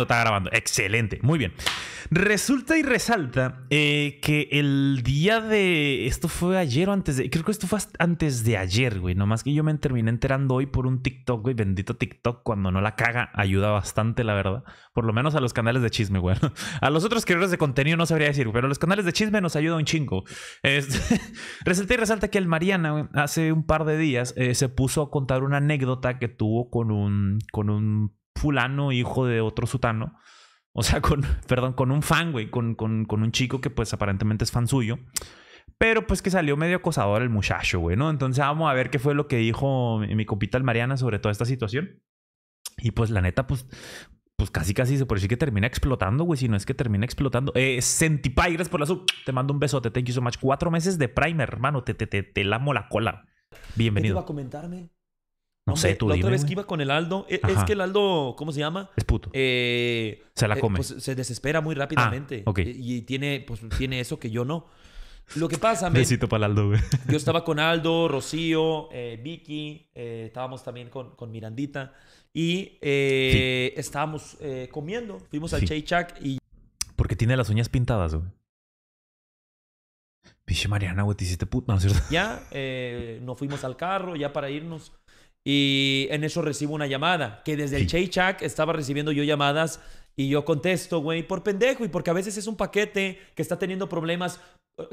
está grabando. Excelente, muy bien. Resulta y resalta eh, que el día de. Esto fue ayer o antes de. Creo que esto fue antes de ayer, güey. Nomás que yo me terminé enterando hoy por un TikTok, güey. Bendito TikTok, cuando no la caga, ayuda bastante, la verdad. Por lo menos a los canales de chisme, güey. A los otros creadores de contenido no sabría decir, pero los canales de chisme nos ayuda un chingo. resulta y resalta que el Mariana, hace un par de días eh, se puso a contar una anécdota que tuvo con un, con un fulano, hijo de otro sutano. O sea, con, perdón, con un fan, güey, con, con, un chico que pues aparentemente es fan suyo. Pero pues que salió medio acosador el muchacho, güey, ¿no? Entonces vamos a ver qué fue lo que dijo mi, compita el Mariana sobre toda esta situación. Y pues la neta, pues, pues casi casi se por decir que termina explotando, güey, si no es que termina explotando. Eh, Sentipay, por la sub. Te mando un besote, thank you so much. Cuatro meses de primer, hermano, te, te, lamo la cola. Bienvenido. a comentarme? No sé, tú La otra vez que iba con el Aldo, e, es que el Aldo, ¿cómo se llama? Es puto. Eh, se la eh, come. Pues, se desespera muy rápidamente. Ah, y, tiene, pues, tiene eso que yo no. Lo que pasa, Besito para el Aldo, güey. yo estaba con Aldo, Rocío, eh, Vicky, estábamos también con, con Mirandita y estábamos comiendo. Fuimos al Chey y Porque tiene las uñas pintadas, güey. Piche Mariana, güey, te puto. No, es cierto. ya nos fuimos al carro ya para irnos. Y en eso recibo una llamada, que desde el Chey Chak estaba recibiendo yo llamadas y yo contesto, güey, por pendejo y porque a veces es un paquete que está teniendo problemas.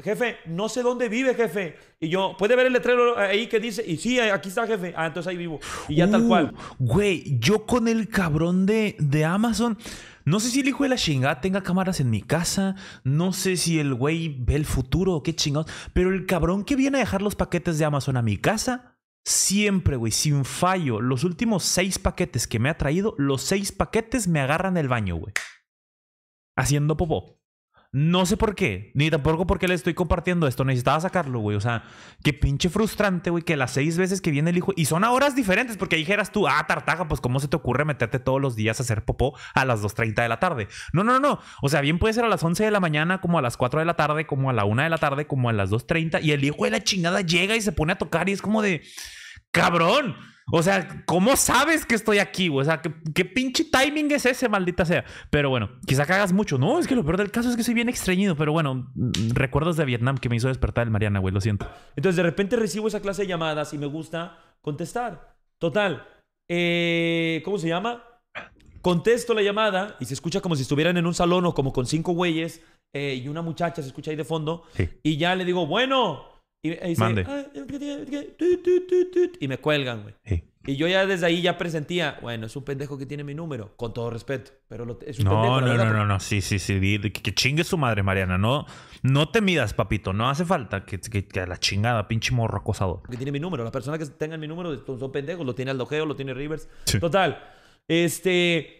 Jefe, no sé dónde vive, jefe. Y yo, ¿puede ver el letrero ahí que dice? Y sí, aquí está, jefe. Ah, entonces ahí vivo. Y ya tal uh, cual. Güey, yo con el cabrón de, de Amazon. No sé si el hijo de la chingada tenga cámaras en mi casa. No sé si el güey ve el futuro o qué chingados. Pero el cabrón que viene a dejar los paquetes de Amazon a mi casa Siempre, güey, sin fallo. Los últimos seis paquetes que me ha traído, los seis paquetes me agarran el baño, güey. Haciendo popó. No sé por qué, ni tampoco por qué le estoy compartiendo esto. Necesitaba sacarlo, güey. O sea, qué pinche frustrante, güey, que las seis veces que viene el hijo. Y son a horas diferentes, porque dijeras tú, ah, tartaja, pues cómo se te ocurre meterte todos los días a hacer popó a las 2.30 de la tarde. No, no, no, no. O sea, bien puede ser a las 11 de la mañana, como a las 4 de la tarde, como a la 1 de la tarde, como a las 2.30. Y el hijo de la chingada llega y se pone a tocar y es como de, cabrón. O sea, ¿cómo sabes que estoy aquí? O sea, ¿qué, pinche timing es ese, maldita sea? Pero bueno, quizá cagas mucho. No, es que lo peor del caso es que soy bien extrañido. Pero bueno, mm, recuerdos de Vietnam que me hizo despertar el Mariana, güey, lo siento. Entonces, de repente recibo esa clase de llamadas y me gusta contestar. Total, eh, ¿cómo se llama? Contesto la llamada y se escucha como si estuvieran en un salón o como con cinco güeyes eh, y una muchacha se escucha ahí de fondo. Y ya le digo, bueno, y, Y me cuelgan, güey. Y yo ya desde ahí ya presentía, bueno, es un pendejo que tiene mi número, con todo respeto, pero es un no, pendejo. No, no, no, no, sí, sí, sí, que, chingue su madre, Mariana, no, no te midas, papito, no hace falta que, la chingada, pinche morro acosador. Que tiene mi número, las personas que tengan mi número son pendejos, lo tiene Aldojeo, lo tiene Rivers. Total, este,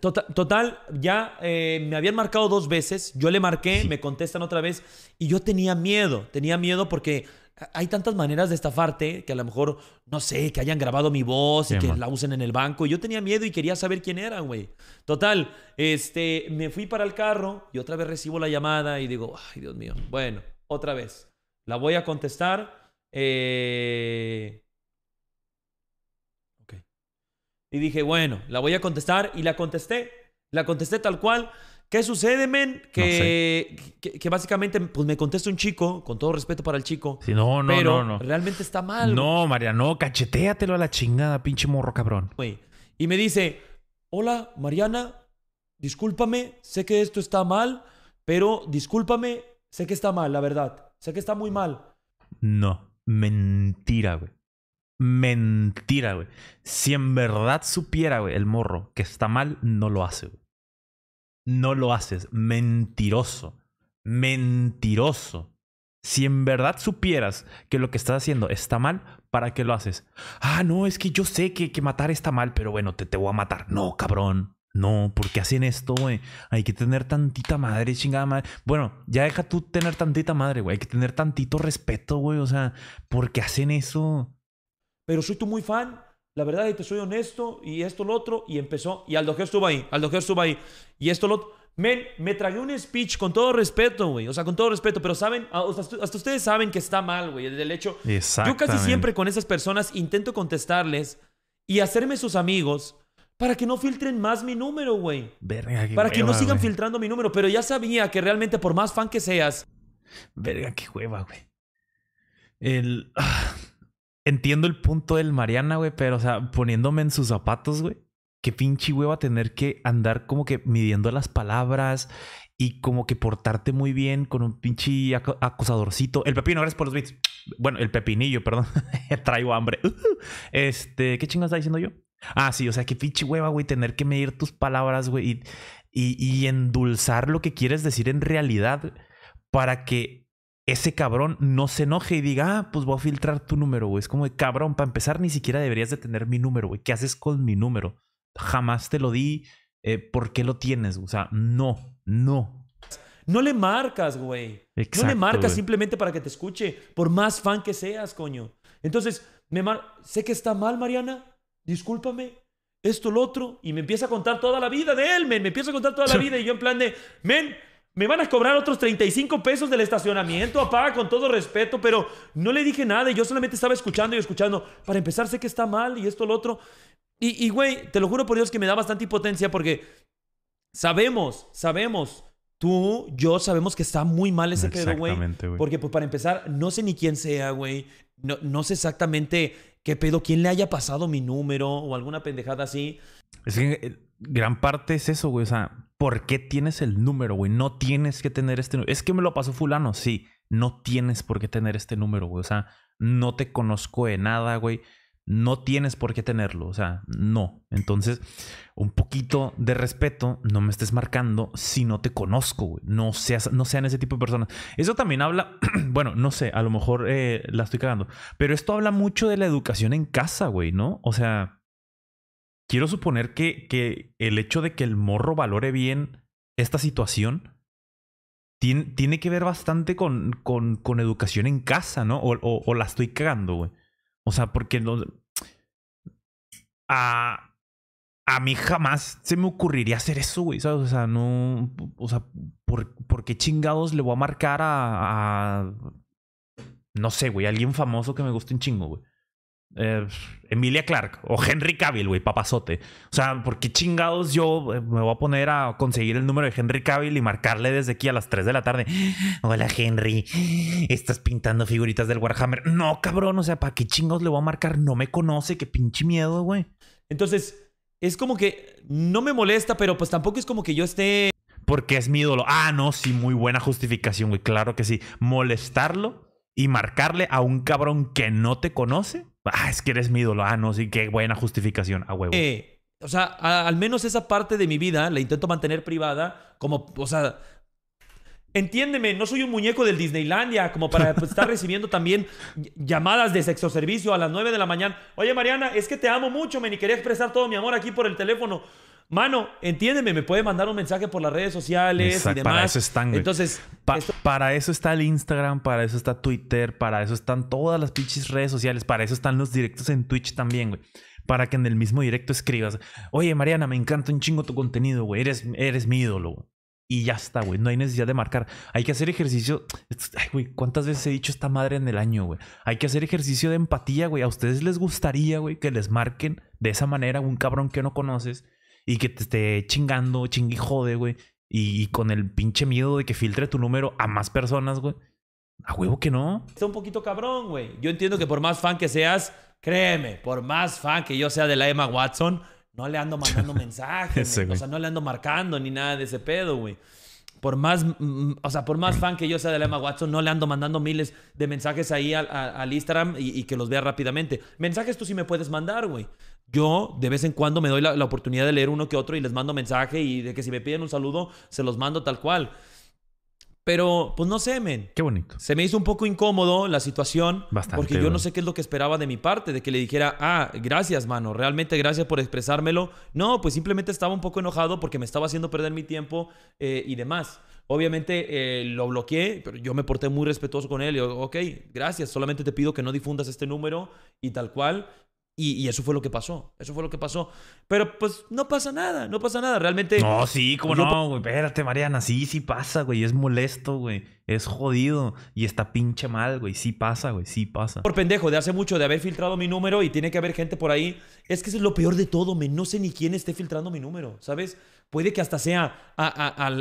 Tota-, total, ya eh, me habían marcado dos veces, yo le marqué, me contestan otra vez y yo tenía miedo, tenía miedo porque hay tantas maneras de estafarte que a lo mejor, no sé, que hayan grabado mi voz y que la usen en el banco. Yo tenía miedo y quería saber quién era, güey. Total, este, me fui para el carro y otra vez recibo la llamada y digo, ay, Dios mío, bueno, otra vez, la voy a contestar. Eh, Y dije, bueno, la voy a contestar y la contesté. La contesté tal cual. ¿Qué sucede, men? Que, que, básicamente pues me contesta un chico, con todo respeto para el chico. Sí, no, no, no, no, Realmente está mal. No, Mariana no, cachetéatelo a la chingada, pinche morro cabrón. Y me dice: Hola, Mariana, discúlpame, sé que esto está mal, pero discúlpame, sé que está mal, la verdad. Sé que está muy mal. No, mentira, güey mentira, güey. Si en verdad supiera, güey, el morro que está mal, no lo hace, güey. No lo haces. Mentiroso. Mentiroso. Si en verdad supieras que lo que estás haciendo está mal, ¿para qué lo haces? Ah, no, es que yo sé que, que matar está mal, pero bueno, te, te voy a matar. No, cabrón. No, ¿por qué hacen esto, güey? Hay que tener tantita madre, chingada madre. Bueno, ya deja tú tener tantita madre, güey. Hay que tener tantito respeto, güey. O sea, ¿por qué hacen eso? pero soy tú muy fan, la verdad, y te soy honesto, y esto, lo otro, y empezó, y Aldojer estuvo ahí, Aldojer estuvo ahí, y esto, lo otro. Men, me tragué un speech con todo respeto, güey. O sea, con todo respeto, pero saben, ah, hasta, ustedes saben que está mal, güey. el hecho, yo casi siempre con esas personas intento contestarles y hacerme sus amigos para que no filtren más mi número, güey. Verga, para que no sigan filtrando mi número. Pero ya sabía que realmente, por más fan que seas. Verga, qué hueva, güey. El. Ah, entiendo el punto del Mariana, güey, pero, o sea, poniéndome en sus zapatos, güey, qué pinche hueva tener que andar como que midiendo las palabras y como que portarte muy bien con un pinche acosadorcito. El pepino, eres por los bits. Bueno, el pepinillo, perdón. Traigo hambre. Este, ¿qué chingas está diciendo yo? Ah, sí, o sea, qué pinche hueva, güey, tener que medir tus palabras, güey, y, y endulzar lo que quieres decir en realidad para que ese cabrón no se enoje y diga, ah, pues voy a filtrar tu número, güey. Es como cabrón, para empezar, ni siquiera deberías de tener mi número, güey. ¿Qué haces con mi número? Jamás te lo di. Eh, ¿Por qué lo tienes? O sea, no, no. No le marcas, güey. no le marcas simplemente para que te escuche, por más fan que seas, coño. Entonces, me sé que está mal, Mariana. Discúlpame, esto, lo otro, y me empieza a contar toda la vida de él, men. Me empieza a contar toda la vida y yo en plan de, men, me van a cobrar otros 35 pesos del estacionamiento, apaga ah, con todo respeto, pero no le dije nada y yo solamente estaba escuchando y escuchando. Para empezar, sé que está mal y esto, lo otro. Y, güey, te lo juro por Dios que me da bastante impotencia porque sabemos, sabemos, tú, yo sabemos que está muy mal ese pedo, güey. Porque, pues, para empezar, no sé ni quién sea, güey. No, no sé exactamente qué pedo, quién le haya pasado mi número o alguna pendejada así. Es que eh, gran parte es eso, güey. O sea, ¿por qué tienes el número, güey? No tienes que tener este número. Es que me lo pasó fulano, sí. No tienes por qué tener este número, güey. O sea, no te conozco de nada, güey. No tienes por qué tenerlo, o sea, no. Entonces, un poquito de respeto, no me estés marcando si no te conozco, güey. No, seas, no sean ese tipo de personas. Eso también habla, bueno, no sé, a lo mejor eh, la estoy cagando, pero esto habla mucho de la educación en casa, güey, ¿no? O sea, quiero suponer que, que el hecho de que el morro valore bien esta situación tiene, tiene que ver bastante con, con, con, educación en casa, ¿no? O, la estoy cagando, güey. O sea, porque a, a mí jamás se me ocurriría hacer eso, güey, ¿sabes? O sea, no. O sea, ¿por, qué chingados le voy a marcar a, a no sé, güey, alguien famoso que me guste un chingo, güey? Eh, Emilia Clark o Henry Cavill, güey, papazote. O sea, ¿por qué chingados yo eh, me voy a poner a conseguir el número de Henry Cavill y marcarle desde aquí a las 3 de la tarde? Hola, Henry, estás pintando figuritas del Warhammer. No, cabrón, o sea, ¿para qué chingados le voy a marcar? No me conoce, qué pinche miedo, güey. Entonces, es como que no me molesta, pero pues tampoco es como que yo esté. Porque es mi ídolo. Ah, no, sí, muy buena justificación, güey. Claro que sí. Molestarlo y marcarle a un cabrón que no te conoce, ah, es que eres mi ídolo, ah, no, sí, qué buena justificación, a huevo. Eh, o sea, al menos esa parte de mi vida la intento mantener privada, como, o sea, Entiéndeme, no soy un muñeco del Disneylandia como para pues, estar recibiendo también llamadas de sexo servicio a las 9 de la mañana. Oye, Mariana, es que te amo mucho, me ni quería expresar todo mi amor aquí por el teléfono. Mano, entiéndeme, me puede mandar un mensaje por las redes sociales y demás. Para eso están, Entonces, para eso está el Instagram, para eso está Twitter, para eso están todas las pinches redes sociales, para eso están los directos en Twitch también, güey. Para que en el mismo directo escribas, oye Mariana, me encanta un chingo tu contenido, güey, eres, eres mi ídolo, Y ya está, güey. No hay necesidad de marcar. Hay que hacer ejercicio. Ay, güey, ¿cuántas veces he dicho esta madre en el año, güey? Hay que hacer ejercicio de empatía, güey. A ustedes les gustaría, güey, que les marquen de esa manera un cabrón que no conoces y que te esté chingando, chingue jode, güey. Y, con el pinche miedo de que filtre tu número a más personas, güey. A huevo que no. Está un poquito cabrón, güey. Yo entiendo que por más fan que seas, créeme, por más fan que yo sea de la Emma Watson, no le ando mandando mensajes, o sea, no le ando marcando ni nada de ese pedo, güey por más, mm, mm, o sea, por más fan que yo sea de la Emma Watson, no le ando mandando miles de mensajes ahí al, Instagram y, que los vea rápidamente. Mensajes tú sí me puedes mandar, güey. Yo de vez en cuando me doy la, la, oportunidad de leer uno que otro y les mando mensaje y de que si me piden un saludo, se los mando tal cual. Pero, pues no sé, men. Qué bonito. Se me hizo un poco incómodo la situación. Bastante. Porque yo no sé qué es lo que esperaba de mi parte, de que le dijera, ah, gracias, mano, realmente gracias por expresármelo. No, pues simplemente estaba un poco enojado porque me estaba haciendo perder mi tiempo eh, y demás. Obviamente eh, lo bloqueé, pero yo me porté muy respetuoso con él. Y yo, ok, gracias, solamente te pido que no difundas este número y tal cual. Y, eso fue lo que pasó. Eso fue lo que pasó. Pero pues no pasa nada, no pasa nada. Realmente. No, sí, como no, güey. Espérate, Mariana. Sí, sí pasa, güey. Es molesto, güey. Es jodido. Y está pinche mal, güey. Sí pasa, güey. Sí pasa. Por pendejo, de hace mucho, de haber filtrado mi número y tiene que haber gente por ahí. Es que eso es lo peor de todo, me No sé ni quién esté filtrando mi número, ¿sabes? Puede que hasta sea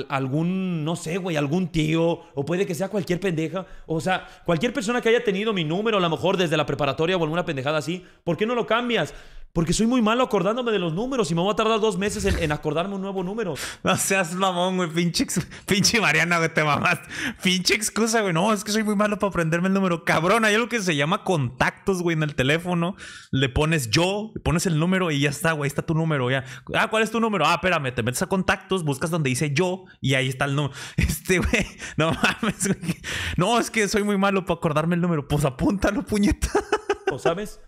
algún, no sé, güey, algún tío, o puede que sea cualquier pendeja. O sea, cualquier persona que haya tenido mi número, a lo mejor desde la preparatoria o alguna pendejada así, ¿por qué no lo cambias? Porque soy muy malo acordándome de los números y me voy a tardar dos meses en, acordarme un nuevo número. No seas mamón, güey. Pinche, pinche Mariana, güey, te mamás. Pinche excusa, güey. No, es que soy muy malo para aprenderme el número. Cabrón, hay algo que se llama contactos, güey, en el teléfono. Le pones yo, pones el número y ya está, güey. Ahí está tu número, ya. Ah, ¿cuál es tu número? Ah, espérame, te metes a contactos, buscas donde dice yo y ahí está el número. Este, güey, no mames, güey. No, es que soy muy malo para acordarme el número. Pues apúntalo, puñeta. ¿O sabes?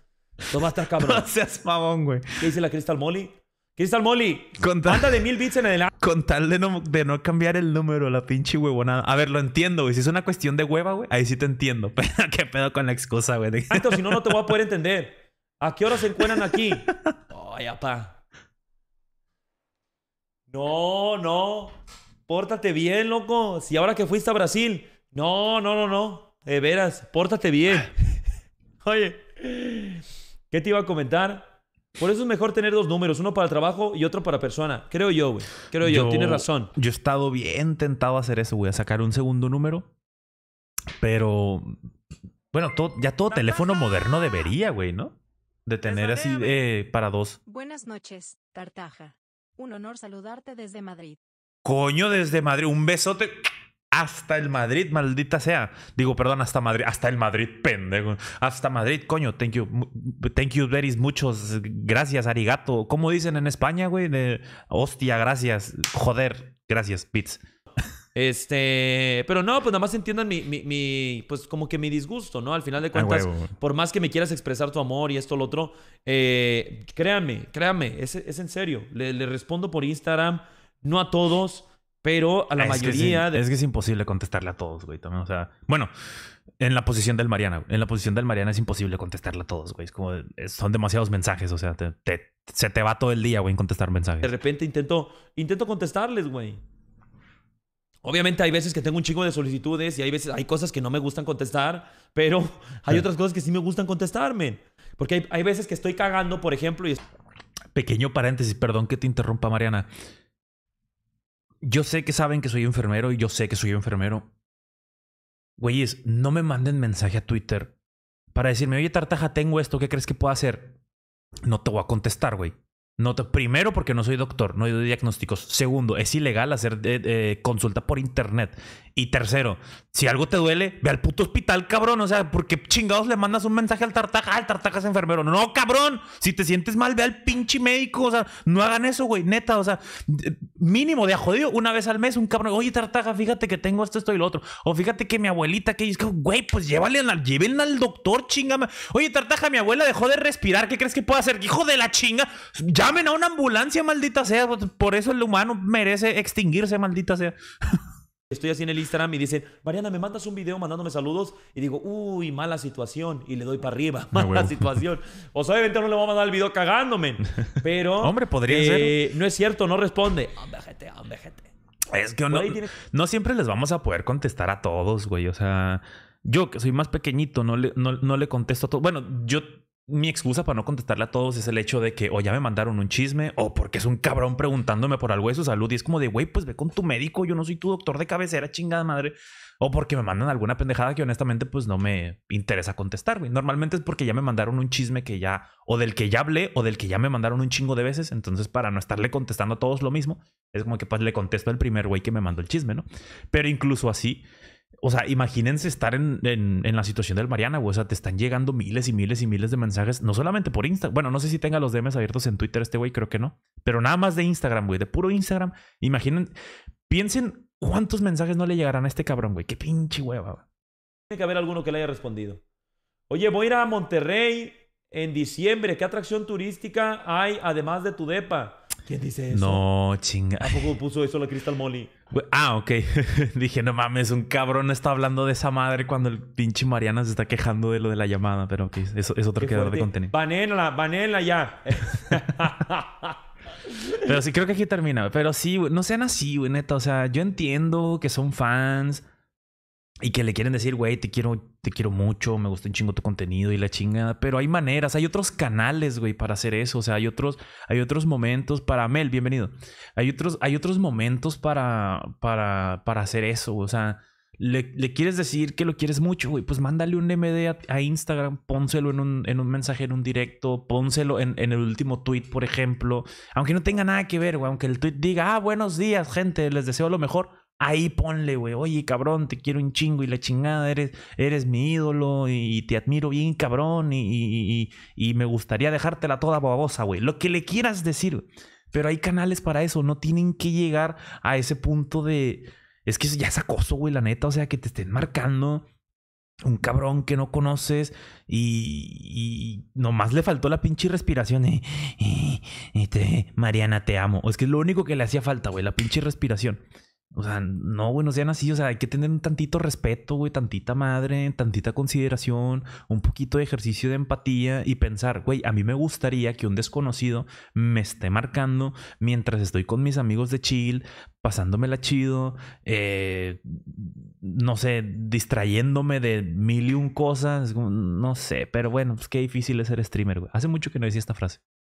Toma estas estás cabrón. no seas mamón, güey. ¿Qué dice la Crystal Molly? Crystal Molly, con de mil bits en adelante. Con tal de no, de no cambiar el número, la pinche huevonada. A ver, lo entiendo, güey. Si es una cuestión de hueva, güey, ahí sí te entiendo. qué pedo con la excusa, güey. Ah, Esto si no, no te voy a poder entender. ¿A qué hora se encuentran aquí? Ay, papá. No, no. Pórtate bien, loco. Si ahora que fuiste a Brasil. No, no, no, no. De veras, pórtate bien. Oye. ¿Qué te iba a comentar? Por eso es mejor tener dos números, uno para trabajo y otro para persona. Creo yo, güey. Creo yo, tienes razón. Yo he estado bien tentado a hacer eso, güey, a sacar un segundo número. Pero, bueno, ya todo teléfono moderno debería, güey, ¿no? De tener así eh, para dos. Buenas noches, Tartaja. Un honor saludarte desde Madrid. Coño, desde Madrid. Un besote hasta el Madrid, maldita sea. Digo, perdón, hasta Madrid, hasta el Madrid, pendejo. Hasta Madrid, coño, thank you, thank you very muchos, gracias, arigato. ¿Cómo dicen en España, güey? hostia, gracias, joder, gracias, Pits. Este, pero no, pues nada más entiendan mi, pues como que mi disgusto, ¿no? Al final de cuentas, por más que me quieras expresar tu amor y esto, lo otro, eh, créanme, créanme, es, es en serio. Le, le respondo por Instagram, no a todos, pero a la mayoría. Es que es imposible contestarle a todos, güey. o sea, bueno, en la posición del Mariana, en la posición del Mariana es imposible contestarle a todos, güey. como, son demasiados mensajes, o sea, se te va todo el día, güey, en contestar mensajes. De repente intento, intento contestarles, güey. Obviamente hay veces que tengo un chingo de solicitudes y hay veces, hay cosas que no me gustan contestar, pero hay otras cosas que sí me gustan contestarme. Porque hay, hay veces que estoy cagando, por ejemplo, y... Pequeño paréntesis, perdón que te interrumpa, Mariana yo sé que saben que soy enfermero y yo sé que soy enfermero. Güeyes, no me manden mensaje a Twitter para decirme, oye, Tartaja, tengo esto, ¿qué crees que puedo hacer? No te voy a contestar, güey. No primero, porque no soy doctor, no doy diagnósticos. Segundo, es ilegal hacer eh, eh, consulta por internet. Y tercero, si algo te duele, ve al puto hospital, cabrón. O sea, porque chingados le mandas un mensaje al tartaja? Ah, el tartaja es enfermero. No, cabrón. Si te sientes mal, ve al pinche médico. O sea, no hagan eso, güey. Neta, o sea, eh, mínimo de a jodido, una vez al mes, un cabrón. Oye, tartaja, fíjate que tengo esto, esto y lo otro. O fíjate que mi abuelita, que es güey, pues llévale al, llévenla al doctor, chingame. Oye, tartaja, mi abuela dejó de respirar. ¿Qué crees que puedo hacer? Hijo de la chinga. Ya llamen a una ambulancia, maldita sea. Por eso el humano merece extinguirse, maldita sea. Estoy así en el Instagram y dicen, Mariana, me mandas un video mandándome saludos. Y digo, uy, mala situación. Y le doy para arriba, ah, mala situación. O sea, obviamente no le voy a mandar el video cagándome. Pero. Hombre, podría ser. Eh, no es cierto, no responde. Hombre, Es que no, no siempre les vamos a poder contestar a todos, güey. O sea, yo que soy más pequeñito, no le, no le contesto a todos. Bueno, yo mi excusa para no contestarle a todos es el hecho de que o ya me mandaron un chisme o porque es un cabrón preguntándome por algo de su salud y es como de, güey, pues ve con tu médico, yo no soy tu doctor de cabecera, chingada madre. O porque me mandan alguna pendejada que honestamente pues no me interesa contestar, güey. Normalmente es porque ya me mandaron un chisme que ya, o del que ya hablé, o del que ya me mandaron un chingo de veces. Entonces para no estarle contestando a todos lo mismo, es como que pues le contesto al primer güey que me mandó el chisme, ¿no? Pero incluso así, o sea, imagínense estar en, en, la situación del Mariana, güey. O sea, te están llegando miles y miles y miles de mensajes, no solamente por Instagram. Bueno, no sé si tenga los DMs abiertos en Twitter este güey, creo que no. Pero nada más de Instagram, güey, de puro Instagram. Imaginen, piensen cuántos mensajes no le llegarán a este cabrón, güey. Qué pinche hueva, Tiene que haber alguno que le haya respondido. Oye, voy a ir a Monterrey en diciembre. ¿Qué atracción turística hay además de tu depa? ¿Quién dice eso? No, chinga. ¿A poco puso eso la Crystal Molly? Ah, ok. Dije, no mames, un cabrón está hablando de esa madre cuando el pinche Mariana se está quejando de lo de la llamada, pero ok, eso es otro creador de contenido. Vanela, vanella ya. pero sí, creo que aquí termina. Pero sí, no sean así, güey, neta. O sea, yo entiendo que son fans y que le quieren decir, güey, te quiero, te quiero mucho, me gusta un chingo tu contenido y la chingada. Pero hay maneras, hay otros canales, güey, para hacer eso. O sea, hay otros, hay otros momentos para Mel, bienvenido. Hay otros, hay otros momentos para, para, hacer eso. O sea, le, quieres decir que lo quieres mucho, güey. Pues mándale un MD a, Instagram, pónselo en un, mensaje, en un directo, pónselo en, en el último tweet, por ejemplo. Aunque no tenga nada que ver, güey. Aunque el tweet diga, ah, buenos días, gente, les deseo lo mejor ahí ponle, güey, oye, cabrón, te quiero un chingo y la chingada, eres, eres mi ídolo y, te admiro bien, cabrón, y, me gustaría dejártela toda babosa, güey. Lo que le quieras decir, pero hay canales para eso, no tienen que llegar a ese punto de... Es que ya es acoso, güey, la neta, o sea, que te estén marcando un cabrón que no conoces y, nomás le faltó la pinche respiración. Eh, Mariana, te amo. Es que es lo único que le hacía falta, güey, la pinche respiración. O sea, no, güey, no sean así. O sea, hay que tener un tantito respeto, güey, tantita madre, tantita consideración, un poquito de ejercicio de empatía y pensar, güey, a mí me gustaría que un desconocido me esté marcando mientras estoy con mis amigos de chill, pasándomela chido, eh, no sé, distrayéndome de mil y un cosas, no sé, pero bueno, pues qué difícil es ser streamer, güey. Hace mucho que no decía esta frase.